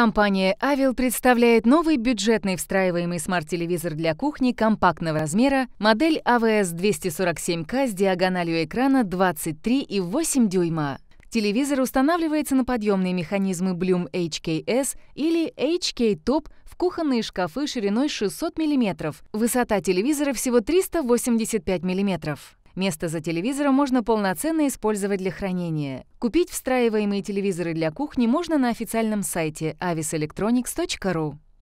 Компания Avil представляет новый бюджетный встраиваемый смарт-телевизор для кухни компактного размера, модель AVS 247 k с диагональю экрана 23,8 дюйма. Телевизор устанавливается на подъемные механизмы Bloom HKS или HK Top в кухонные шкафы шириной 600 мм. Высота телевизора всего 385 мм. Место за телевизором можно полноценно использовать для хранения. Купить встраиваемые телевизоры для кухни можно на официальном сайте aviselectronics.ru.